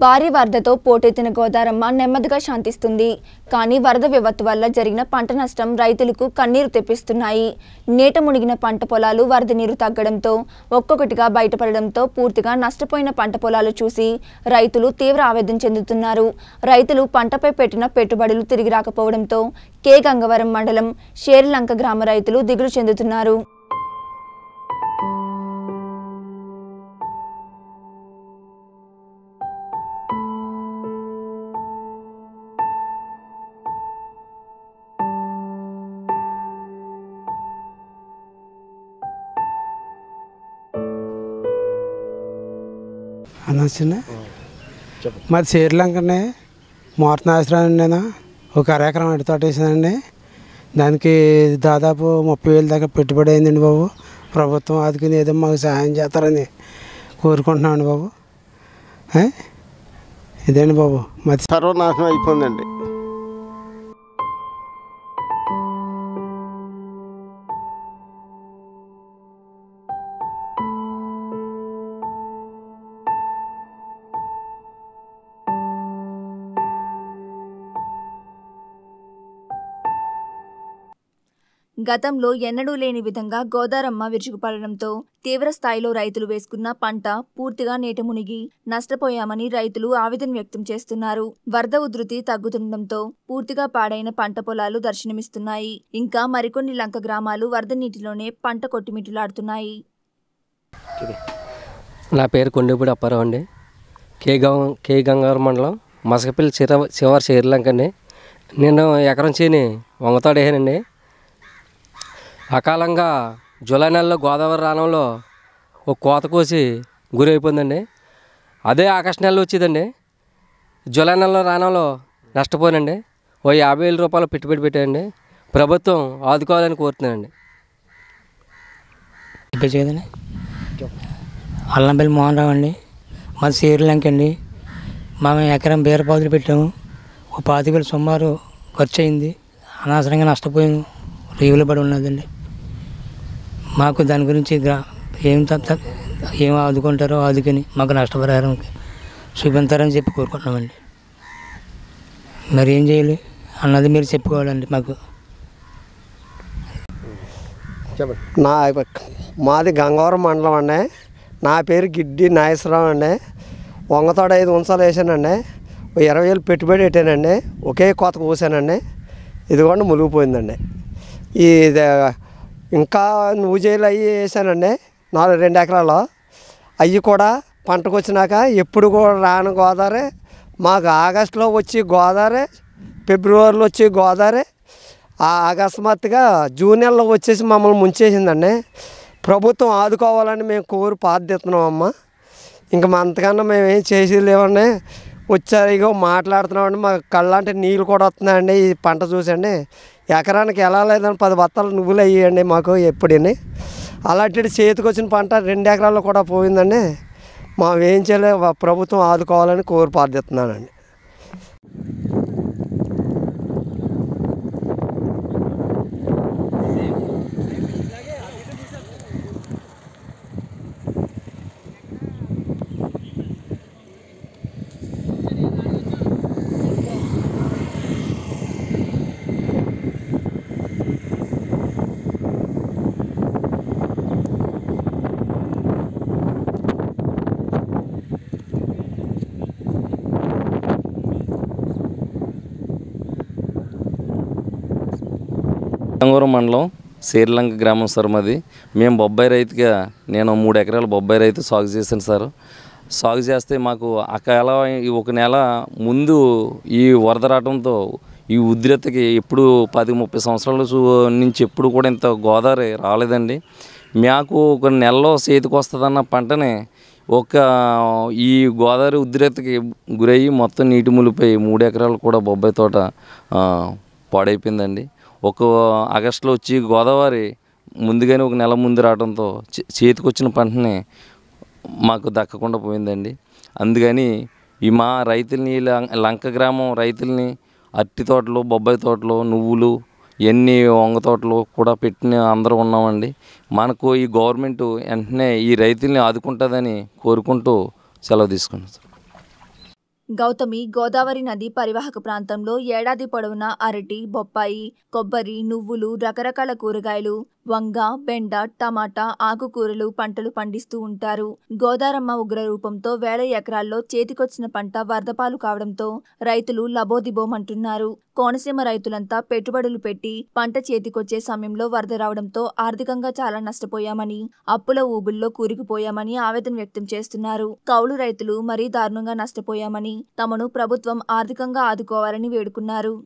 భారీ వరదతో పోటెత్తిన గోదారమ్మ నెమ్మదిగా శాంతిస్తుంది కానీ వరద విపత్తు వల్ల జరిగిన పంట నష్టం రైతులకు కన్నీరు తెప్పిస్తున్నాయి నీట మునిగిన పంట పొలాలు వరద నీరు తగ్గడంతో ఒక్కొక్కటిగా బయటపడడంతో పూర్తిగా నష్టపోయిన పంట పొలాలు చూసి రైతులు తీవ్ర ఆవేదన చెందుతున్నారు రైతులు పంటపై పెట్టిన పెట్టుబడులు తిరిగి రాకపోవడంతో కే గంగవరం మండలం షేర్లంక గ్రామ రైతులు దిగులు చెందుతున్నారు సంబంధించిన మాది శ్రీలంకండి మూర్తనాశ్రమం నేను ఒక అరెకరం అడి తోట వేసానండి దానికి దాదాపు ముప్పై వేలు దాకా పెట్టుబడి అయిందండి బాబు ప్రభుత్వం ఆదుకుని ఏదో మాకు సహాయం చేస్తారని కోరుకుంటున్నామండి బాబు ఇదేండి బాబు మరి సర్వనాశనం అయిపోయిందండి గతంలో ఎన్నడూ లేని విధంగా గోదారమ్మ విరుచుకుపడడంతో తీవ్రస్థాయిలో రైతులు వేసుకున్న పంట పూర్తిగా నీట మునిగి నష్టపోయామని రైతులు ఆవేదన వ్యక్తం చేస్తున్నారు వరద ఉధృతి తగ్గుతుండటంతో పూర్తిగా పాడైన పంట పొలాలు దర్శనమిస్తున్నాయి ఇంకా మరికొన్ని లంక గ్రామాలు వరద నీటిలోనే పంట కొట్టుమిట్లాడుతున్నాయి నా పేరు కొండేపూడి అప్పారావు అండి కే గ కే గంగారు మండలం మసకపల్లి చిర చివరి చేరులంకండి నేను ఎకరం చేని వంగతాడేహానండి అకాలంగా జూలై నెలలో గోదావరి రాణంలో ఒక కోత కోసి గురి అయిపోయిందండి అదే ఆగస్టు నెలలో వచ్చేదండి జూలై నెలలో రాణంలో నష్టపోయినండి ఓ యాభై వేల రూపాయలు పెట్టుబడి పెట్టాయండి ప్రభుత్వం ఆదుకోవాలని కోరుతున్నానండి అల్లంపల్లి మోహన్ రావు అండి మా శ్రీలంక అండి మేము ఎకరం బీరపాదులు పెట్టాము ఒక పాతికలు సుమారు ఖర్చు అయింది అనవసరంగా నష్టపోయాము రీవులు పడి ఉన్నదండి మాకు దాని గురించి ఏం ఏం ఆదుకుంటారో ఆదుకుని మాకు నష్టపరిహారం చూపించారని చెప్పి కోరుకుంటున్నామండి మరి ఏం చేయాలి అన్నది మీరు చెప్పుకోవాలండి మాకు నా మాది గంగవరం మండలం అండి నా పేరు గిడ్డి నాగేశ్వరరావు అండి వంగతోడ ఐదు ఉంచాలు వేసానండి ఇరవై వేలు పెట్టుబడి పెట్టానండి ఒకే కోతకు కూసానండి ఇదిగోండి మునిగిపోయిందండి ఈ ఇంకా నువ్వు చేయలు అవి వేసానండి నాలుగు రెండు ఎకరాలు అవి కూడా పంటకు వచ్చినాక ఎప్పుడు కూడా రాను గోదావరి మాకు ఆగస్టులో వచ్చి గోదావరి ఫిబ్రవరిలో వచ్చి గోదావరి అకస్మాత్తుగా జూన్ నెలలో వచ్చేసి మమ్మల్ని ముంచేసిందండి ప్రభుత్వం ఆదుకోవాలని మేము కోరు బాధ్యతనం అమ్మ ఇంకా అంతకన్నా మేమేం చేసేది లేవండి వచ్చారు ఇగో మాట్లాడుతున్నామండి మాకు కళ్ళంటే నీళ్ళు కూడా వస్తున్నాయండి ఈ పంట చూసండి ఎకరానికి ఎలా లేదని పది బత్తాలు నువ్వులు అయ్యండి మాకు ఎప్పుడని అలాంటి చేతికొచ్చిన పంట రెండు ఎకరాల్లో కూడా పోయిందండి మా వేయించలే ప్రభుత్వం ఆదుకోవాలని కోరు ప్రార్థిస్తున్నానండి కొట్టంగూరం మండలం శ్రీలంక గ్రామం సార్ మాది మేము బొబ్బాయి రైతుగా నేను మూడు ఎకరాల బొబ్బాయి రైతు సాగు చేశాను సార్ సాగు చేస్తే మాకు ఒకవేళ ఒక నెల ముందు ఈ వరద రావడంతో ఈ ఉద్రితకి ఎప్పుడు పది ముప్పై సంవత్సరాల నుంచి ఎప్పుడు కూడా ఇంత గోదావరి రాలేదండి మాకు ఒక నెలలో చేతికి వస్తుందన్న పంటని ఒక ఈ గోదావరి ఉద్రితకి గురయ్యి మొత్తం నీటి ములిపోయి మూడు ఎకరాలు కూడా బొబ్బాయి తోట పాడైపోయిందండి ఒక ఆగస్టులో వచ్చి గోదావరి ముందుగానే ఒక నెల ముందు రావడంతో చేతికొచ్చిన పంటని మాకు దక్కకుండా పోయిందండి అందుకని ఈ మా రైతుల్ని లంక గ్రామం రైతుల్ని అట్టి తోటలు బొబ్బాయి తోటలు నువ్వులు ఎన్ని వంగ తోటలు కూడా పెట్టిన అందరూ ఉన్నామండి మనకు ఈ గవర్నమెంట్ వెంటనే ఈ రైతుల్ని ఆదుకుంటుందని కోరుకుంటూ సెలవు సార్ గౌతమి గోదావరి నది పరివాహక ప్రాంతంలో ఏడాది పొడవునా అరటి బొప్పాయి కొబ్బరి నువ్వులు రకరకాల కూరగాయలు వంగ బెండ టమాటా ఆకుకూరలు పంటలు పండిస్తూ ఉంటారు గోదారమ్మ ఉగ్ర రూపంతో వేల ఎకరాల్లో చేతికొచ్చిన పంట వరదపాలు కావడంతో రైతులు లబోదిబోమంటున్నారు కోనసీమ రైతులంతా పెట్టుబడులు పెట్టి పంట చేతికొచ్చే సమయంలో వరద రావడంతో ఆర్థికంగా చాలా నష్టపోయామని అప్పుల ఊబుల్లో కూరుకుపోయామని ఆవేదన వ్యక్తం చేస్తున్నారు కౌలు రైతులు మరీ దారుణంగా నష్టపోయామని తమను ప్రభుత్వం ఆర్థికంగా ఆదుకోవాలని వేడుకున్నారు